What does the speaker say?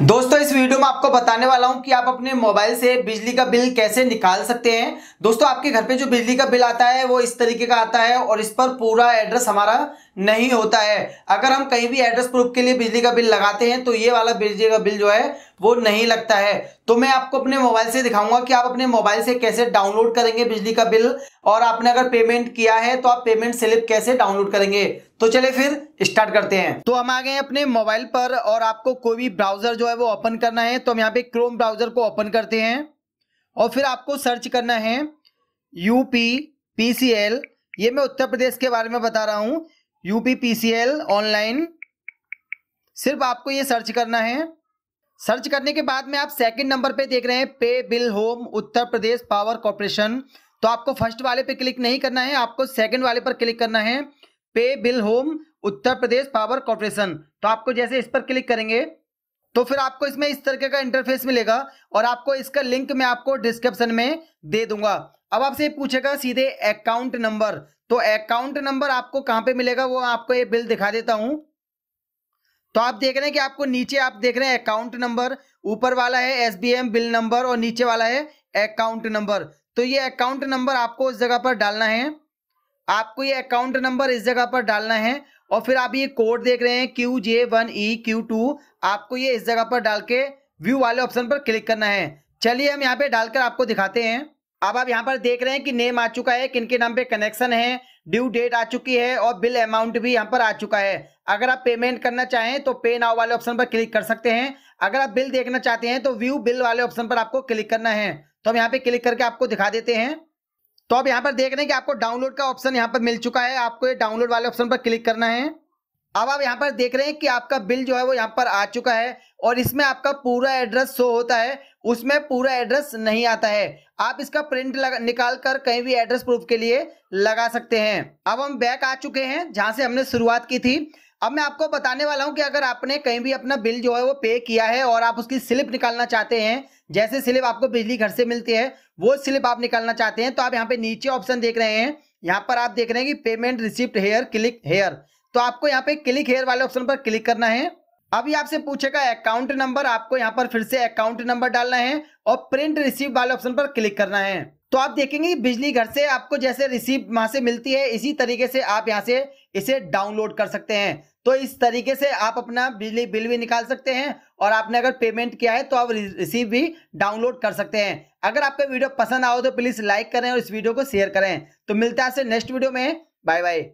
दोस्तों इस वीडियो में आपको बताने वाला हूं कि आप अपने मोबाइल से बिजली का बिल कैसे निकाल सकते हैं दोस्तों आपके घर पे जो बिजली का बिल आता है वो इस तरीके का आता है और इस पर पूरा एड्रेस हमारा नहीं होता है अगर हम कहीं भी एड्रेस प्रूफ के लिए बिजली का बिल लगाते हैं तो ये वाला बिजली का बिल जो है वो नहीं लगता है तो मैं आपको अपने मोबाइल से दिखाऊंगा कि आप अपने मोबाइल से कैसे डाउनलोड करेंगे बिजली का बिल और आपने अगर पेमेंट किया है तो आप पेमेंट स्लिप कैसे डाउनलोड करेंगे तो चले फिर स्टार्ट करते हैं तो हम आ गए अपने मोबाइल पर और आपको कोई भी ब्राउजर जो है वो ओपन करना है तो हम यहाँ पे क्रोम ब्राउजर को ओपन करते हैं और फिर आपको सर्च करना है यूपी पीसीएल ये मैं उत्तर प्रदेश के बारे में बता रहा हूँ यूपी पीसीएल ऑनलाइन सिर्फ आपको ये सर्च करना है सर्च करने के बाद में आप सेकंड नंबर पे देख रहे हैं pay bill home Uttar Pradesh power corporation तो आपको फर्स्ट वाले पे क्लिक नहीं करना है आपको सेकंड वाले पर क्लिक करना है pay bill home Uttar Pradesh power corporation तो आपको जैसे इस पर क्लिक करेंगे तो फिर आपको इसमें इस तरीके का इंटरफेस मिलेगा और आपको इसका लिंक मैं आपको डिस्क्रिप्शन में दे दूंगा अब आपसे पूछेगा सीधे अकाउंट नंबर तो अकाउंट नंबर आपको कहां पे मिलेगा वो आपको ये बिल दिखा देता हूं तो आप देख रहे हैं कि आपको नीचे आप देख रहे हैं अकाउंट नंबर ऊपर वाला है एसबीएम बिल नंबर और नीचे वाला है अकाउंट नंबर तो ये अकाउंट नंबर आपको उस जगह पर डालना है आपको ये अकाउंट नंबर इस जगह पर डालना है और फिर आप ये कोड देख रहे हैं Q J one E Q two आपको ये इस जगह पर डाल के व्यू वाले ऑप्शन पर क्लिक करना है चलिए हम यहाँ पे डालकर आपको दिखाते हैं अब आप यहाँ पर देख रहे हैं कि नेम आ चुका है किन के नाम पे कनेक्शन है ड्यू डेट आ चुकी है और बिल अमाउंट भी यहाँ पर आ चुका है अगर आप पेमेंट करना चाहें तो पे नाउ वाले ऑप्शन पर क्लिक कर सकते हैं अगर आप बिल देखना चाहते हैं तो व्यू बिल वाले ऑप्शन पर आपको क्लिक करना है तो हम यहाँ पे क्लिक करके आपको दिखा देते हैं तो आप यहाँ पर देख रहे हैं कि आपको डाउनलोड का ऑप्शन यहाँ पर मिल चुका है आपको ये डाउनलोड वाले ऑप्शन पर क्लिक करना है अब आप यहाँ पर देख रहे हैं कि आपका बिल जो है वो यहाँ पर आ चुका है और इसमें आपका पूरा एड्रेस शो होता है उसमें पूरा एड्रेस नहीं आता है आप इसका प्रिंट निकाल कर कहीं भी एड्रेस प्रूफ के लिए लगा सकते हैं अब हम बैक आ चुके हैं जहां से हमने शुरुआत की थी अब मैं आपको बताने वाला हूं कि अगर आपने कहीं भी अपना बिल जो है वो पे किया है और आप उसकी स्लिप निकालना चाहते हैं जैसे स्लिप आपको बिजली घर से मिलती है वो स्लिप आप निकालना चाहते हैं तो आप यहाँ पे नीचे ऑप्शन देख रहे हैं यहाँ पर आप देख रहे हैं कि payment receipt here click here तो आपको यहाँ पे क्लिक हेयर वाले ऑप्शन पर क्लिक करना है अभी आपसे पूछेगा अकाउंट नंबर आपको यहाँ पर फिर से अकाउंट नंबर डालना है और प्रिंट रिसीव वाले ऑप्शन पर क्लिक करना है तो आप देखेंगे बिजली घर से आपको जैसे रिसीव वहां से मिलती है इसी तरीके से आप यहाँ से इसे डाउनलोड कर सकते हैं तो इस तरीके से आप अपना बिजली बिल भी निकाल सकते हैं और आपने अगर पेमेंट किया है तो आप रिसीव भी डाउनलोड कर सकते हैं अगर आपका वीडियो पसंद आओ तो प्लीज लाइक करें और इस वीडियो को शेयर करें तो मिलता है नेक्स्ट वीडियो में बाय बाय